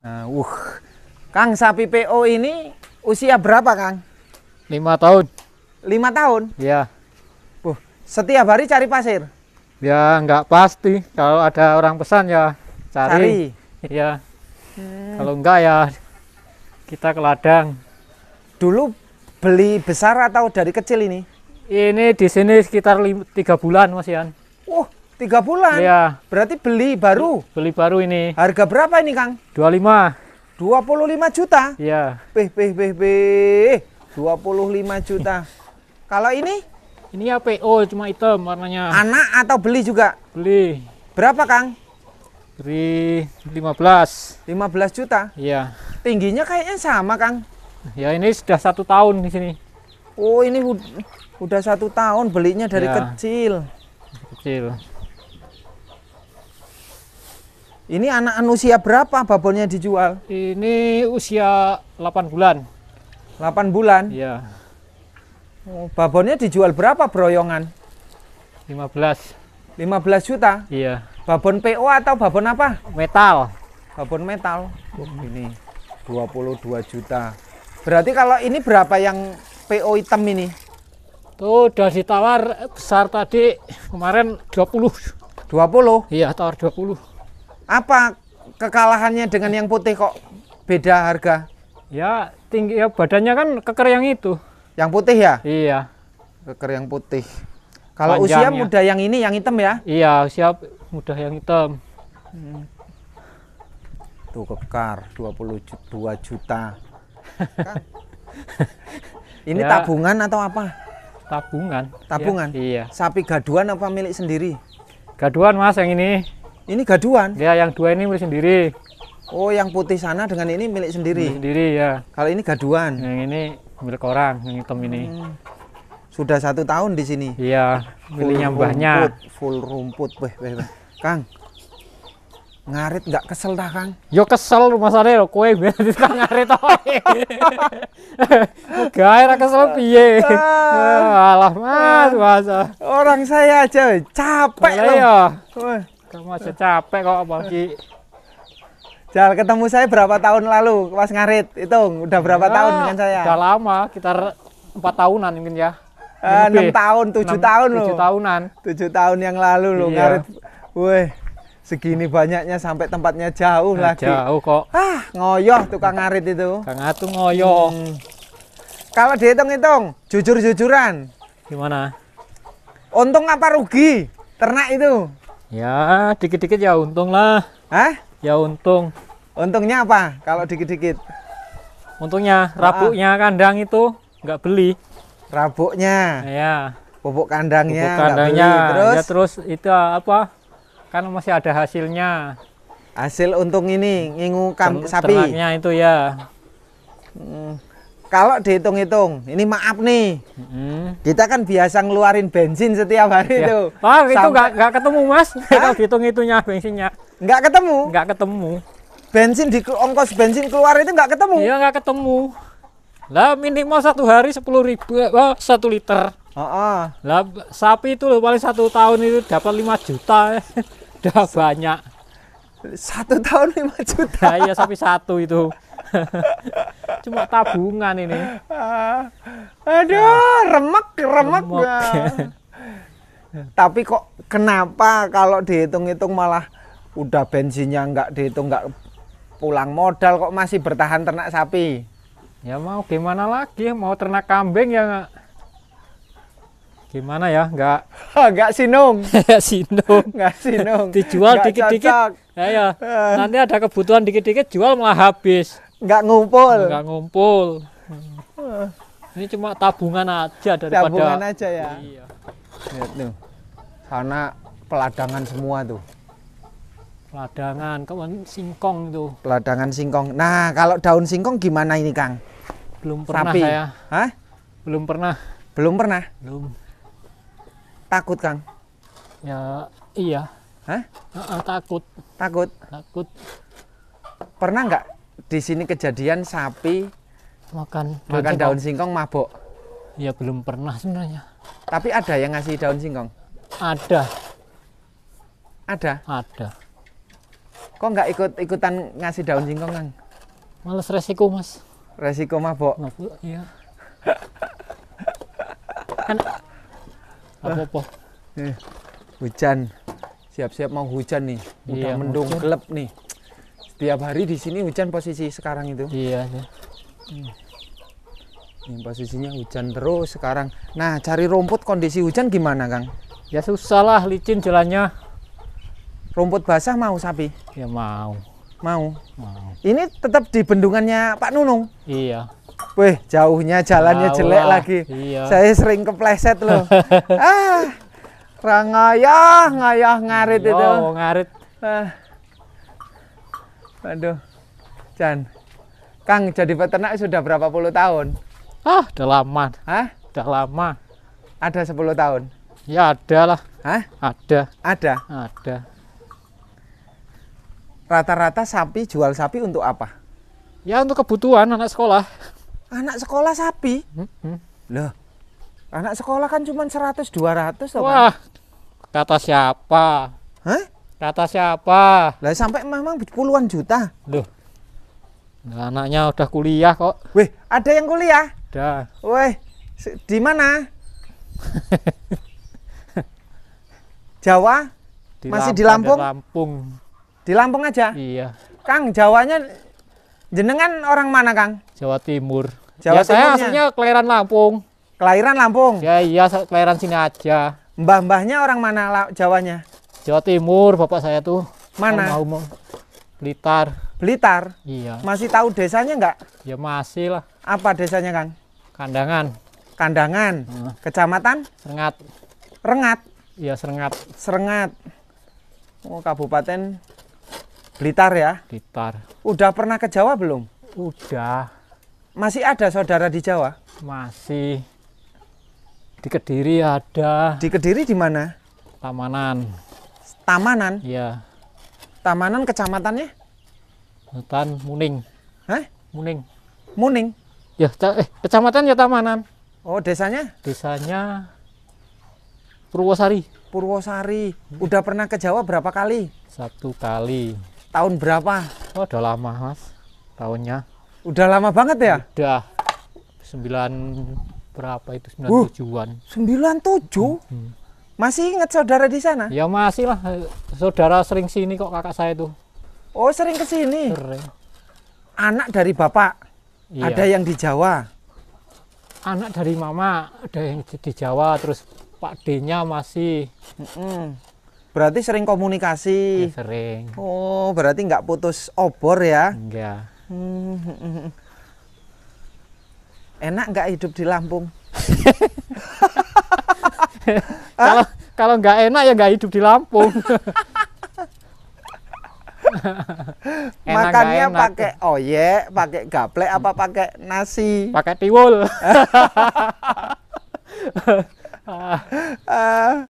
Nah, uh, Kang sapi PO ini usia berapa Kang? Lima tahun. Lima tahun? Ya. Uh, setiap hari cari pasir? Ya nggak pasti. Kalau ada orang pesan ya cari. cari. Ya. Hmm. Kalau enggak ya kita ke ladang. Dulu beli besar atau dari kecil ini? Ini di sini sekitar tiga bulan Mas Ian. Tiga bulan? Iya. Berarti beli baru? Beli baru ini. Harga berapa ini, Kang? 25. 25 juta? Iya. Beh, beh, beh, beh. 25 juta. Kalau ini? Ini ya PO, oh, cuma item warnanya. Anak atau beli juga? Beli. Berapa, Kang? Beri 15. 15 juta? Iya. Tingginya kayaknya sama, Kang. Ya, ini sudah satu tahun di sini. Oh, ini udah satu tahun belinya dari ya. kecil. Kecil. Ini anak usia berapa babonnya dijual? Ini usia 8 bulan. 8 bulan? Iya. Oh, babonnya dijual berapa broyongan? 15. 15 juta? Iya. Babon PO atau babon apa? Metal. Babon metal. Oh, ini 22 juta. Berarti kalau ini berapa yang PO hitam ini? Tuh udah ditawar besar tadi kemarin 20. 20? Iya, tawar 20. Apa kekalahannya dengan yang putih kok beda harga? Ya tinggi ya badannya kan keker yang itu. Yang putih ya? Iya. Keker yang putih. Kalau usia muda yang ini yang hitam ya? Iya, usia muda yang hitam. Hmm. Tuh kekar 22 juta. Kan? Ini ya, tabungan atau apa? Tabungan. Tabungan. iya. Sapi gaduan apa milik sendiri? Gaduan Mas yang ini. Ini gaduan. Ya, yang dua ini milik sendiri. Oh, yang putih sana dengan ini milik sendiri. Milik sendiri ya. Kalau ini gaduan. Yang ini milik orang, yang hitam ini. Hmm. Sudah satu tahun di sini. Iya, miliknya mbahnya. Full rumput, weh, weh, weh. Kang, ngarit nggak kesel dah kang yo kesel rumah sana lo kue berarti kang ngarit oh. gak kesel piye ah. alah ah. mas orang saya aja capek iya, iya. loh kamu aja capek kok apalagi Jal, ketemu saya berapa tahun lalu pas ngarit? Hitung, udah berapa ya, tahun dengan saya? Udah lama, sekitar empat tahunan mungkin ya. Eh, enam uh, tahun, tujuh tahun loh. Tujuh tahunan. Tujuh tahun yang lalu loh iya. ngarit. Weh, segini banyaknya sampai tempatnya jauh nah, lagi. Jauh kok. Ah, ngoyoh tukang ngarit itu. Kang Atu ngoyoh. Hmm. Kalau dihitung-hitung, jujur-jujuran. Gimana? Untung apa rugi ternak itu? Ya, dikit-dikit ya untung lah. Hah? Ya untung. Untungnya apa kalau dikit-dikit? Untungnya rabuknya ah. kandang itu nggak beli. Rabuknya. Ya. Pupuk kandangnya. Pupuk kandangnya. Beli. Terus? Ya terus itu apa? Kan masih ada hasilnya. Hasil untung ini ngingu kam, sapi. Ternaknya itu ya. Hmm kalau dihitung-hitung, ini maaf nih, hmm. kita kan biasa ngeluarin bensin setiap hari ya. itu. Sampai... itu nggak ketemu mas, kalau dihitung-hitungnya bensinnya. Nggak ketemu? Nggak ketemu. Bensin di ongkos bensin keluar itu nggak ketemu? Iya nggak ketemu. Lah minimal satu hari sepuluh ribu, eh, oh, satu liter. Oh, oh. Lah sapi itu loh, paling satu tahun itu dapat lima juta, eh. udah banyak. Satu tahun lima juta? Nah, iya sapi satu itu. cuma tabungan ini ah. aduh nah. remek remek, remek. Nah. tapi kok kenapa kalau dihitung-hitung malah udah bensinnya nggak dihitung nggak pulang modal kok masih bertahan ternak sapi ya mau gimana lagi mau ternak kambing ya gimana ya nggak nggak sinung sinung nggak sinung dijual dikit-dikit ya, ya eh. nanti ada kebutuhan dikit-dikit jual malah habis nggak ngumpul nggak ngumpul hmm. ini cuma tabungan aja daripada tabungan aja ya iya. lihat tuh sana peladangan semua tuh peladangan kawan singkong tuh peladangan singkong nah kalau daun singkong gimana ini kang belum pernah Sapi. saya Hah? belum pernah belum pernah belum takut kang ya iya Hah? Uh -uh, takut takut takut pernah nggak di sini kejadian sapi makan makan daun singkong mabok? Ya belum pernah sebenarnya. Tapi ada yang ngasih daun singkong? Ada. Ada? Ada. Kok nggak ikut-ikutan ngasih daun singkong, kan Males resiko, Mas. Resiko mabok? Mabok, iya. kan apa-apa. Eh, hujan. Siap-siap mau hujan nih. Udah iya, mendung gelap nih tiap hari di sini hujan posisi sekarang itu iya, iya ini posisinya hujan terus sekarang nah cari rumput kondisi hujan gimana kang ya susah lah licin jalannya rumput basah mau sapi ya mau mau mau ini tetap di bendungannya Pak Nunung iya Wih, jauhnya jalannya Jauh jelek lagi. Iya. Saya sering kepleset loh. ah, rangayah, ngayah ngarit Yo, itu. ngarit. Ah. Aduh, Jan. Kang jadi peternak sudah berapa puluh tahun? Ah, udah lama. Hah? Udah lama. Ada sepuluh tahun? Ya ada lah. Hah? Ada. Ada? Ada. Rata-rata sapi, jual sapi untuk apa? Ya untuk kebutuhan anak sekolah. Anak sekolah sapi? Hmm, hmm. Loh, anak sekolah kan cuma seratus dua ratus. Wah, kan? kata siapa? Hah? Kata siapa? Lah sampai memang puluhan juta. Loh. Nah, anaknya udah kuliah kok. Weh, ada yang kuliah? Ada. Weh, di mana? Jawa? Di Masih di Lampung? Di Lampung. Di Lampung aja? Iya. Kang, Jawanya jenengan orang mana, Kang? Jawa Timur. Jawa ya, saya aslinya kelahiran Lampung. Kelahiran Lampung? Ya, iya, kelahiran sini aja. Mbah-mbahnya orang mana Jawanya? Jawa Timur bapak saya tuh. Mana? Mau mau Blitar. Blitar. Iya. Masih tahu desanya enggak? Ya masih lah. Apa desanya Kang? Kandangan. Kandangan. Hmm. Kecamatan? Serengat. Rengat. Iya Serengat. Serengat. Oh, Kabupaten Blitar ya? Blitar. Udah pernah ke Jawa belum? Udah. Masih ada saudara di Jawa? Masih. Di Kediri ada. Di Kediri di mana? Tamanan. Tamanan. Iya. Tamanan kecamatannya? Hutan Muning. Hah? Muning. Muning. Ya, eh, kecamatan ya Tamanan. Oh, desanya? Desanya Purwosari. Purwosari. Udah pernah ke Jawa berapa kali? Satu kali. Tahun berapa? Oh, udah lama, Mas. Tahunnya. Udah lama banget ya? Udah. 9 berapa itu? 97-an. Uh, 97? Hmm. Masih ingat saudara di sana? Ya masih lah. Saudara sering sini kok kakak saya itu. Oh sering ke sini. Sering. Anak dari bapak. Iya. Ada yang di Jawa. Anak dari mama ada yang di Jawa. Terus Pak D-nya masih. Berarti sering komunikasi. Ya, sering. Oh berarti nggak putus obor ya? Enggak. Mm-hmm. Enak nggak hidup di Lampung? kalau kalau nggak enak ya nggak hidup di Lampung enak, makannya pakai oyek pakai gaplek apa pakai nasi pakai tiwul ah.